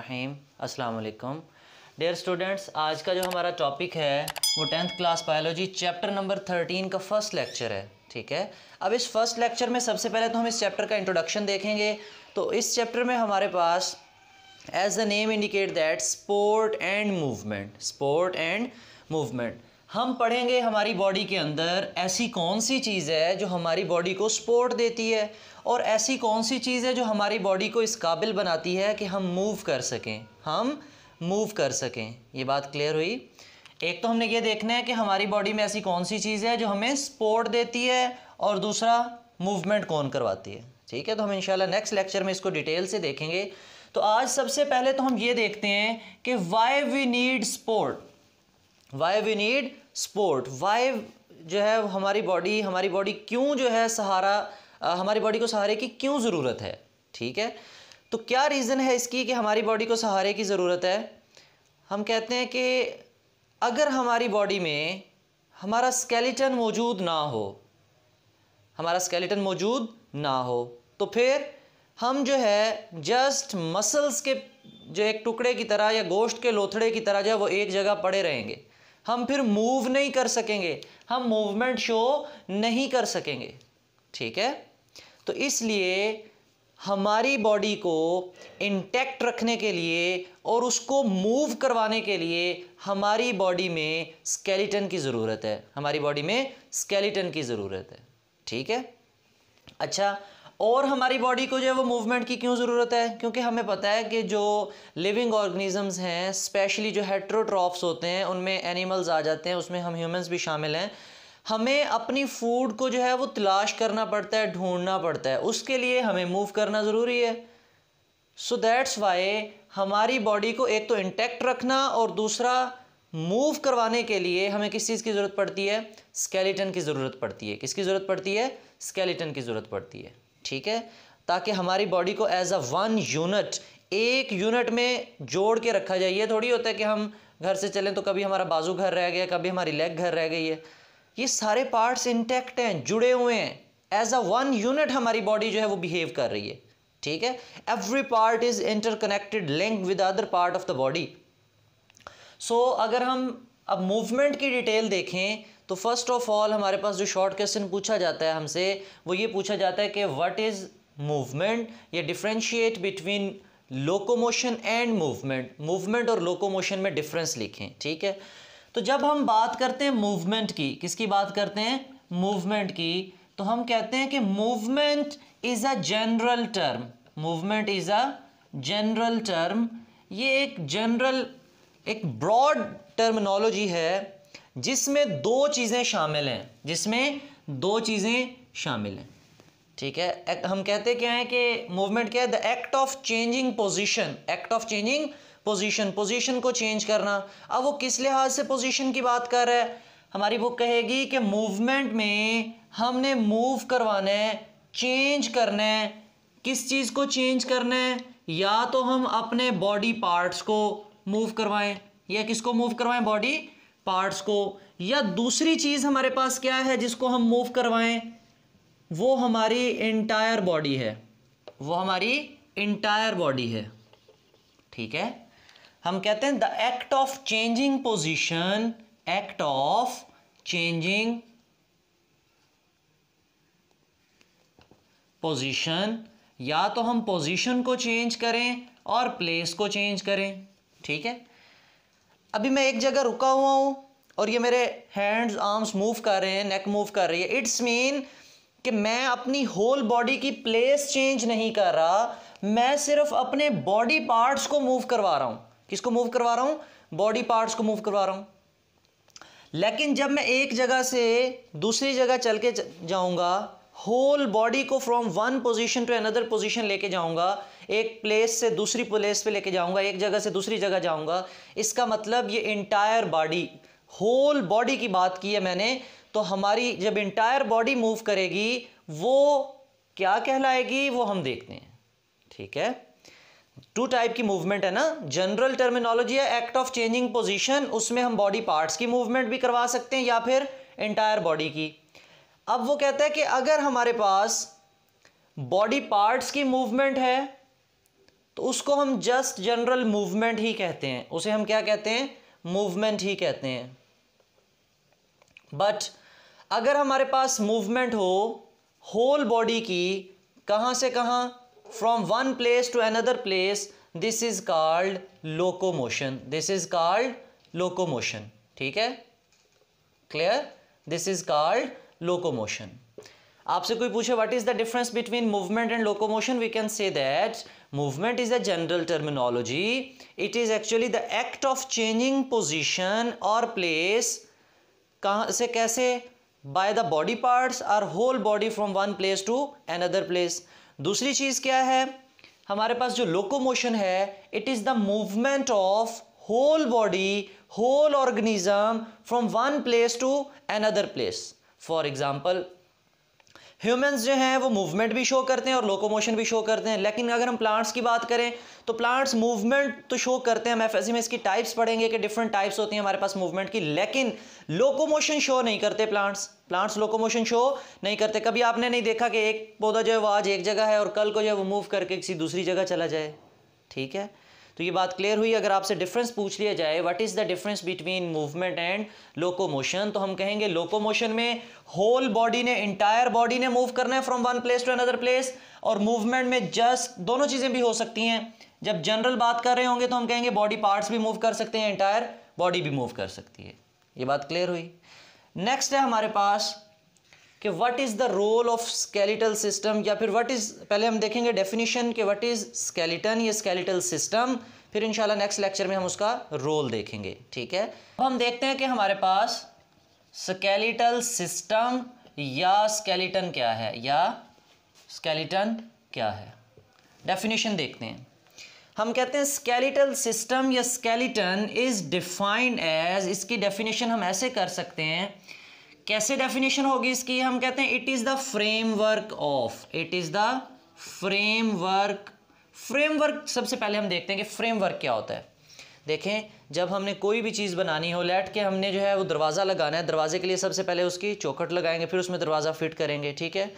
रहीम अस्सलाम वालेकुम dear students आज का जो हमारा टॉपिक है वो tenth class biology chapter number thirteen का फर्स्ट लेक्चर है ठीक है अब इस फर्स्ट लेक्चर में सबसे पहले तो हम इस चैप्टर का इंट्रोडक्शन देखेंगे तो इस चैप्टर में हमारे पास as the name indicate that support and movement support and movement हम पढ़ेंगे हमारी बॉडी के अंदर ऐसी कौन सी चीज़ है जो हमारी बॉडी को सपोर्ट देती है और ऐसी कौन सी चीज़ है जो हमारी बॉडी को इस काबिल बनाती है कि हम मूव कर सकें हम मूव कर सकें ये बात क्लियर हुई एक तो हमने ये देखना है कि हमारी बॉडी में ऐसी कौन सी चीज़ है जो हमें सपोर्ट देती है और दूसरा मूवमेंट कौन करवाती है ठीक है तो हम इंशाल्लाह नेक्स्ट लेक्चर में इसको डिटेल से देखेंगे तो आज सबसे पहले तो हम ये देखते हैं कि why we need support why we need support why जो है हमारी बॉडी हमारी बॉडी क्यों जो है सहारा आ, हमारी बॉडी को सहारे की क्यों ज़रूरत है ठीक है तो क्या रीज़न है इसकी कि हमारी बॉडी को सहारे की ज़रूरत है हम कहते हैं कि अगर हमारी बॉडी में हमारा स्केलेटन मौजूद ना हो हमारा स्केलेटन मौजूद ना हो तो फिर हम जो है जस्ट मसल्स के जो एक टुकड़े की तरह या गोश्त के लोथड़े की तरह जो है वो एक जगह पड़े रहेंगे हम फिर मूव नहीं कर सकेंगे हम मूवमेंट शो नहीं कर सकेंगे ठीक है तो इसलिए हमारी बॉडी को इंटैक्ट रखने के लिए और उसको मूव करवाने के लिए हमारी बॉडी में स्केलेटन की ज़रूरत है हमारी बॉडी में स्केलेटन की ज़रूरत है ठीक है अच्छा और हमारी बॉडी को जो है वो मूवमेंट की क्यों ज़रूरत है क्योंकि हमें पता है कि जो लिविंग ऑर्गेनिजम्स हैं स्पेशली जो हेट्रोट्रॉफ्स होते हैं उनमें एनिमल्स आ जाते हैं उसमें हम ह्यूमंस भी शामिल हैं हमें अपनी फूड को जो है वो तलाश करना पड़ता है ढूंढना पड़ता है उसके लिए हमें मूव करना ज़रूरी है सो दैट्स वाई हमारी बॉडी को एक तो इंटैक्ट रखना और दूसरा मूव करवाने के लिए हमें किस चीज़ की ज़रूरत पड़ती है स्केलेटन की ज़रूरत पड़ती है किसकी ज़रूरत पड़ती है स्केलेटन की ज़रूरत पड़ती है ठीक है ताकि हमारी बॉडी को एज अ वन यूनिट एक यूनिट में जोड़ के रखा जाए ये थोड़ी होता है कि हम घर से चलें तो कभी हमारा बाजू घर रह गया कभी हमारी लेग घर रह गई है ये सारे पार्ट्स इंटैक्ट हैं जुड़े हुए हैं एज अ वन यूनिट हमारी बॉडी जो है वो बिहेव कर रही है ठीक है every part is interconnected link with other part of the body so अगर हम अब मूवमेंट की डिटेल देखें तो फर्स्ट ऑफ ऑल हमारे पास जो शॉर्ट क्वेश्चन पूछा जाता है हमसे वो ये पूछा जाता है कि व्हाट इज़ मूवमेंट या differentiate between locomotion and movement movement और लोकोमोशन में डिफरेंस लिखें ठीक है तो जब हम बात करते हैं मूवमेंट की किसकी बात करते हैं मूवमेंट की तो हम कहते हैं कि movement is a general term movement is a general term ये एक जनरल एक ब्रॉड टर्मिनोलॉजी है जिसमें दो चीज़ें शामिल हैं जिसमें दो चीज़ें शामिल हैं ठीक है हम कहते क्या है कि मूवमेंट क्या है the act of changing position act of changing position position को चेंज करना अब वो किस लिहाज से पोजिशन की बात कर रहा है हमारी बुक कहेगी कि मूवमेंट में हमने मूव करवाना है चेंज करना है किस चीज़ को चेंज करना है या तो हम अपने बॉडी पार्ट्स को मूव करवाएं या किसको मूव करवाएं बॉडी पार्ट्स को या दूसरी चीज़ हमारे पास क्या है जिसको हम मूव करवाएं वो हमारी इंटायर बॉडी है वो हमारी इंटायर बॉडी है ठीक है हम कहते हैं the act of changing position act of changing position या तो हम पोजिशन को चेंज करें और प्लेस को चेंज करें ठीक है अभी मैं एक जगह रुका हुआ हूँ और ये मेरे हैंड्स आर्म्स मूव कर रहे हैं नेक मूव कर रही है इट्स मीन कि मैं अपनी होल बॉडी की प्लेस चेंज नहीं कर रहा मैं सिर्फ अपने बॉडी पार्ट्स को मूव करवा रहा हूँ किसको मूव करवा रहा हूँ बॉडी पार्ट्स को मूव करवा रहा हूँ लेकिन जब मैं एक जगह से दूसरी जगह चल के जाऊँगा होल बॉडी को from one position to another position लेके जाऊँगा एक प्लेस से दूसरी प्लेस पे लेके जाऊंगा एक जगह से दूसरी जगह जाऊंगा इसका मतलब ये इंटायर बॉडी होल बॉडी की बात की है मैंने तो हमारी जब इंटायर बॉडी मूव करेगी वो क्या कहलाएगी वो हम देखते हैं ठीक है टू टाइप की मूवमेंट है ना जनरल टर्मिनोलॉजी है एक्ट ऑफ चेंजिंग पोजिशन उसमें हम बॉडी पार्ट्स की मूवमेंट भी करवा सकते हैं या फिर इंटायर बॉडी की अब वो कहता है कि अगर हमारे पास बॉडी पार्ट्स की मूवमेंट है तो उसको हम जस्ट जनरल मूवमेंट ही कहते हैं उसे हम क्या कहते हैं मूवमेंट ही कहते हैं बट अगर हमारे पास मूवमेंट हो होल बॉडी की कहां से कहां from one place to another place this is called locomotion this is called locomotion ठीक है clear this is called locomotion आपसे कोई पूछे what is the difference between movement and locomotion we can say that movement is a general terminology it is actually the act of changing position or place kahan se kaise by the body parts or whole body from one place to another place दूसरी चीज़ क्या है हमारे पास जो locomotion है it is the movement of whole body whole organism from one place to another place for example humans जो हैं वो movement भी शो करते हैं और लोकोमोशन भी शो करते हैं लेकिन अगर हम प्लांट्स की बात करें तो प्लांट्स मूवमेंट तो शो करते हैं हम एफ में इसकी टाइप्स पढ़ेंगे कि डिफरेंट टाइप्स होती हैं हमारे पास मूवमेंट की लेकिन लोकोमोशन शो नहीं करते प्लांट्स प्लांट्स लोकोमोशन शो नहीं करते कभी आपने नहीं देखा कि एक पौधा जो है वो आज एक जगह है और कल को जो है वो मूव करके किसी दूसरी जगह चला जाए ठीक है तो ये बात क्लियर हुई अगर आपसे डिफरेंस पूछ लिया जाए what is the difference between movement and locomotion तो हम कहेंगे लोकोमोशन में होल बॉडी ने इंटायर बॉडी ने मूव करना है from one place to another place और मूवमेंट में जस्ट दोनों चीज़ें भी हो सकती हैं जब जनरल बात कर रहे होंगे तो हम कहेंगे बॉडी पार्ट्स भी मूव कर सकते हैं इंटायर बॉडी भी मूव कर सकती है ये बात क्लियर हुई नेक्स्ट है हमारे पास कि what is the role of skeletal system या फिर व्हाट इज़ पहले हम देखेंगे डेफिनेशन के व्हाट इज़ स्केलेटन या स्केलेटल सिस्टम फिर इंशाल्लाह नेक्स्ट लेक्चर में हम उसका रोल देखेंगे ठीक है अब हम देखते हैं कि हमारे पास स्केलेटल सिस्टम या स्केलेटन क्या है या स्केलेटन क्या है डेफिनेशन देखते हैं हम कहते हैं स्केलेटल सिस्टम या स्केलेटन इज़ डिफाइंड एज इसकी डेफिनेशन हम ऐसे कर सकते हैं कैसे डेफिनेशन होगी इसकी हम कहते हैं it is the framework of it is the framework framework सबसे पहले हम देखते हैं कि फ्रेमवर्क क्या होता है देखें जब हमने कोई भी चीज़ बनानी हो लेट के हमने जो है वो दरवाज़ा लगाना है दरवाजे के लिए सबसे पहले उसकी चौखट लगाएंगे फिर उसमें दरवाज़ा फिट करेंगे ठीक है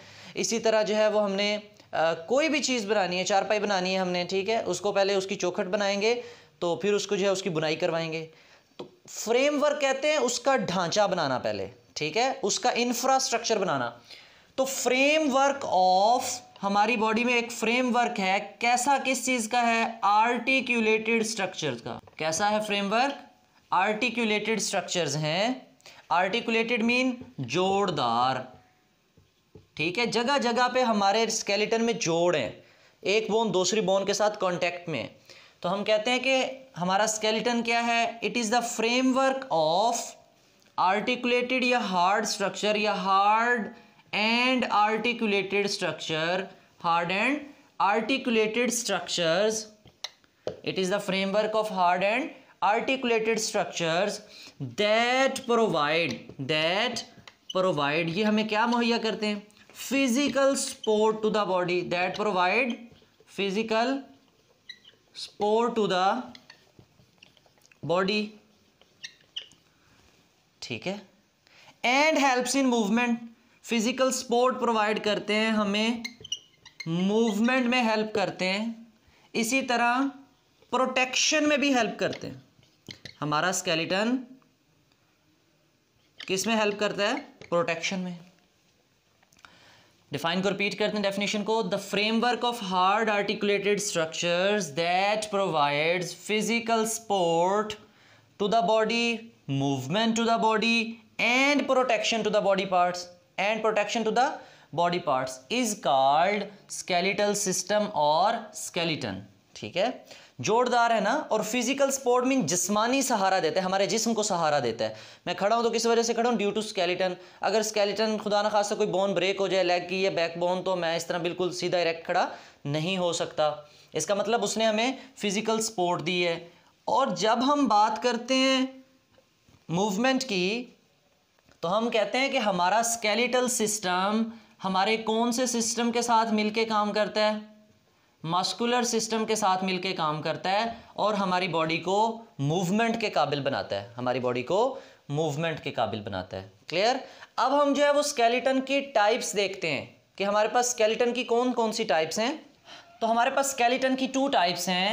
इसी तरह जो है वो हमने आ, कोई भी चीज़ बनानी है चारपाई बनानी है हमने ठीक है उसको पहले उसकी चौखट बनाएंगे तो फिर उसको जो है उसकी बुनाई करवाएंगे तो फ्रेमवर्क कहते हैं उसका ढांचा बनाना पहले ठीक है उसका इंफ्रास्ट्रक्चर बनाना तो फ्रेमवर्क ऑफ हमारी बॉडी में एक फ्रेमवर्क है कैसा किस चीज का है आर्टिक्यूलेटेड स्ट्रक्चर का कैसा है फ्रेमवर्क आर्टिक्यूलेटेड स्ट्रक्चर्स हैं आर्टिकुलेटेड मीन जोड़दार ठीक है जगह जगह पे हमारे स्केलेटन में जोड़ है एक बोन दूसरी बोन के साथ कॉन्टेक्ट में तो हम कहते हैं कि हमारा स्केलेटन क्या है it is the framework of articulated या हार्ड स्ट्रक्चर या hard and articulated structure hard and articulated structure it is the framework of hard and articulated structure that provide that provide ये हमें क्या मुहैया करते हैं physical support to the body that provide physical support to the body ठीक है and helps in movement physical support provide करते हैं हमें मूवमेंट में हेल्प करते हैं इसी तरह प्रोटेक्शन में भी हेल्प करते हैं हमारा स्केलेटन किस में हेल्प करता है प्रोटेक्शन में डिफाइन को रिपीट करते हैं डेफिनेशन को the framework of hard articulated structures that provides physical support to the body movement to the body and protection to the body parts and protection to the body parts is called skeletal system or skeleton ठीक है जोरदार है ना और physical support mean जिस्मानी सहारा देता है हमारे जिस्म को सहारा देता है मैं खड़ा हूँ तो किस वजह से खड़ा हूँ ड्यू टू स्केलेटन अगर स्केलेटन खुदा ना खासा कोई बोन ब्रेक हो जाए लेग की या बैक बोन तो मैं इस तरह बिल्कुल सीधा इरेक्ट खड़ा नहीं हो सकता इसका मतलब उसने हमें फिजिकल सपोर्ट दी है और जब हम बात करते हैं मूवमेंट की तो हम कहते हैं कि हमारा स्केलेटल सिस्टम हमारे कौन से सिस्टम के साथ मिलके काम करता है मस्कुलर सिस्टम के साथ मिलके काम करता है और हमारी बॉडी को मूवमेंट के काबिल बनाता है हमारी बॉडी को मूवमेंट के काबिल बनाता है क्लियर अब हम जो है वो स्केलेटन की टाइप्स देखते हैं कि हमारे पास स्केलेटन की कौन कौन सी टाइप्स हैं तो हमारे पास स्केलेटन की टू टाइप्स हैं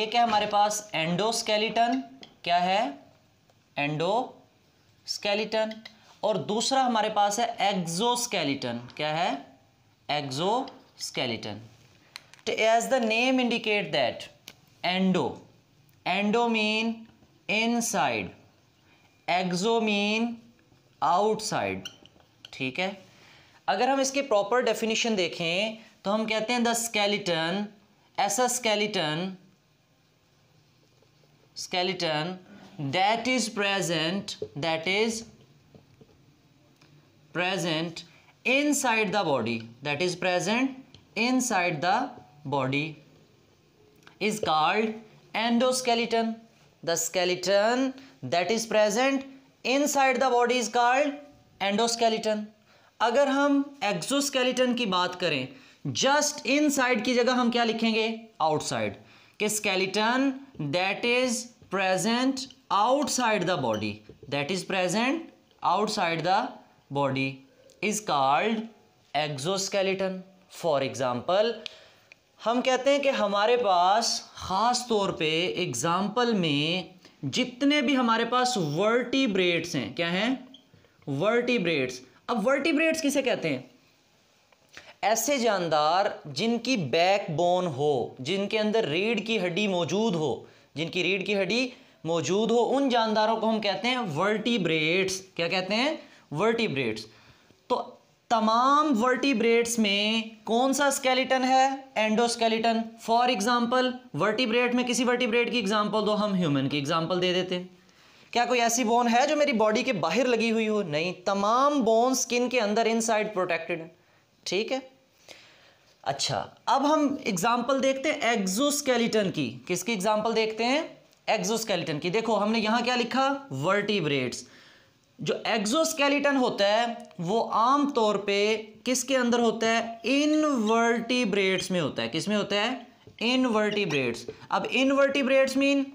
एक है हमारे पास एंडोस्केलेटन क्या है एंडो स्केलिटन और दूसरा हमारे पास है एक्जोस्केलिटन क्या है exoskeleton as the name indicate that endo endo mean inside exo mean outside ठीक है अगर हम इसके प्रॉपर डेफिनेशन देखें तो हम कहते हैं द स्केलिटन ऐसा skeleton skeleton that is present that is present inside the body that is present inside the body is called endoskeleton the skeleton that is present inside the body is called endoskeleton अगर हम exoskeleton की बात करें just inside की जगह हम क्या लिखेंगे आउटसाइड कि skeleton that is present outside the body that is present outside the body is called exoskeleton for example हम कहते हैं कि हमारे पास ख़ास तौर पे एग्ज़ाम्पल में जितने भी हमारे पास वर्टिब्रेट्स हैं क्या हैं वर्टिब्रेट्स अब वर्टिब्रेट्स किसे कहते हैं ऐसे जानदार जिनकी बैकबोन हो जिनके अंदर रीढ़ की हड्डी मौजूद हो जिनकी रीढ़ की हड्डी मौजूद हो उन जानदारों को हम कहते हैं वर्टिब्रेट्स क्या कहते हैं वर्टिब्रेट्स तो तमाम वर्टिब्रेट्स में कौन सा स्केलेटन है एंडोस्केलेटन फॉर एग्जांपल वर्टिब्रेट में किसी वर्टिब्रेट की एग्जांपल दो हम ह्यूमन की एग्जांपल दे देते हैं क्या कोई ऐसी बोन है जो मेरी बॉडी के बाहर लगी हुई हो नहीं तमाम बोन स्किन के अंदर इनसाइड प्रोटेक्टेड है ठीक है अच्छा अब हम एग्जाम्पल देखते हैं एग्जोस्केलेटन की किसकी एग्जाम्पल देखते हैं एक्सोस्केलेटन की देखो हमने यहां क्या लिखा वर्टिब्रेट्स जो एक्सोस्केलेटन होता है वो आम तौर पे किसके अंदर होता है इनवर्टिब्रेट्स में होता है किस में होता है इनवर्टिब्रेट्स अब इनवर्टिब्रेट्स मीन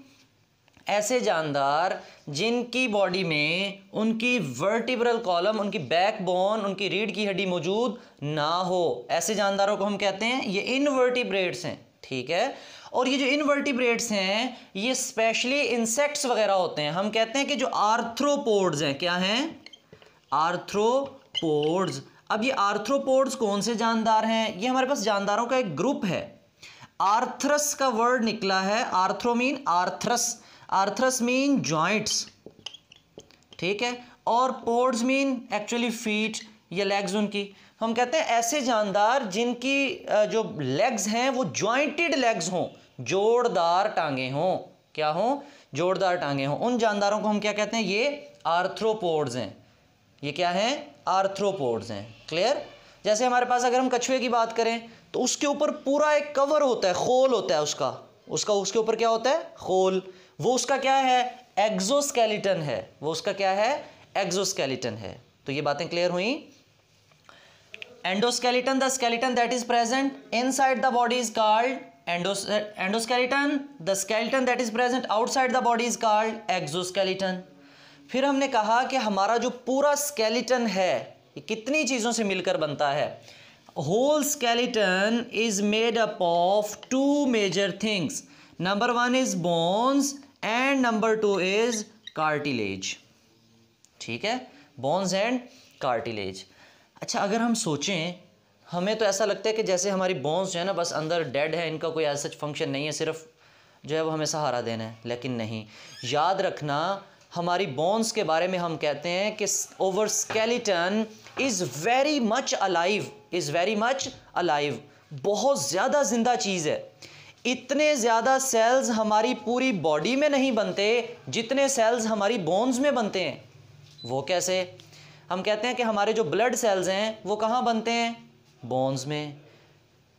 ऐसे जानदार जिनकी बॉडी में उनकी वर्टिब्रल कॉलम उनकी बैकबोन उनकी रीढ़ की हड्डी मौजूद ना हो ऐसे जानदारों को हम कहते हैं ये इनवर्टिब्रेट्स हैं ठीक है और ये जो इनवर्टिब्रेट्स हैं ये स्पेशली इंसेक्ट्स वगैरह होते हैं हम कहते हैं कि जो आर्थ्रोपोड्स हैं क्या हैं आर्थ्रोपोड्स अब ये आर्थ्रोपोड्स कौन से जानदार हैं ये हमारे पास जानदारों का एक ग्रुप है आर्थरस का वर्ड निकला है arthro mean arthros arthros mean joints ठीक है और पोर्ड्स मीन एक्चुअली फीट ये लेग्स उनकी हम कहते हैं ऐसे जानदार जिनकी जो लेग्स हैं वो ज्वाइंटेड लेग्स हों जोड़दार टांगे हों क्या हों जोड़दार टांगे हों उन जानदारों को हम क्या कहते हैं ये आर्थ्रोपोड्स हैं ये क्या हैं आर्थ्रोपोड्स हैं क्लियर जैसे हमारे पास अगर हम कछुए की बात करें तो उसके ऊपर पूरा एक कवर होता है खोल होता है उसका उसका उसके ऊपर क्या होता है खोल वो उसका क्या है एग्जोस्केलेटन है वो उसका क्या है एग्जोस्केलेटन है तो ये बातें क्लियर हुई endoskeleton the skeleton that is present inside the body is called endoskeleton the skeleton that is present outside the body is called exoskeleton फिर हमने कहा कि हमारा जो पूरा स्केलेटन है ये कितनी चीजों से मिलकर बनता है whole skeleton is made up of two major things number one is bones and number two is cartilage ठीक है बोन्स एंड कार्टिलेज अच्छा अगर हम सोचें हमें तो ऐसा लगता है कि जैसे हमारी बोन्स जो है ना बस अंदर डेड है इनका कोई ऐसा फंक्शन नहीं है सिर्फ जो है वो हमें सहारा देना है लेकिन नहीं याद रखना हमारी बोन्स के बारे में हम कहते हैं कि our skeleton is very much alive is very much alive बहुत ज़्यादा ज़िंदा चीज़ है इतने ज़्यादा सेल्स हमारी पूरी बॉडी में नहीं बनते जितने सेल्स हमारी बोन्स में बनते हैं वो कैसे हम कहते हैं कि हमारे जो ब्लड सेल्स हैं वो कहाँ बनते हैं बोन्स में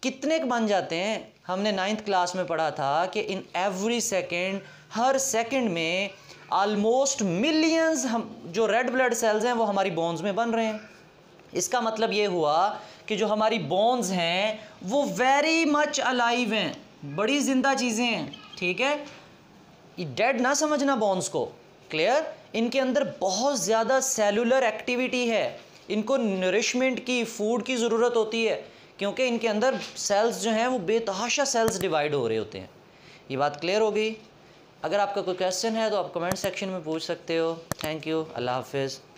कितने बन जाते हैं हमने नाइन्थ क्लास में पढ़ा था कि इन एवरी सेकेंड हर सेकेंड में आलमोस्ट मिलियंस हम जो रेड ब्लड सेल्स हैं वो हमारी बोन्स में बन रहे हैं इसका मतलब ये हुआ कि जो हमारी बोन्स हैं वो वेरी मच अलाइव हैं बड़ी ज़िंदा चीज़ें हैं ठीक है डेड ना समझना बोन्स को क्लियर इनके अंदर बहुत ज़्यादा सेलुलर एक्टिविटी है इनको नरिशमेंट की फूड की ज़रूरत होती है क्योंकि इनके अंदर सेल्स जो हैं वो बेतहाशा सेल्स डिवाइड हो रहे होते हैं ये बात क्लियर हो गई अगर आपका कोई क्वेश्चन है तो आप कमेंट सेक्शन में पूछ सकते हो थैंक यू अल्लाह हाफिज़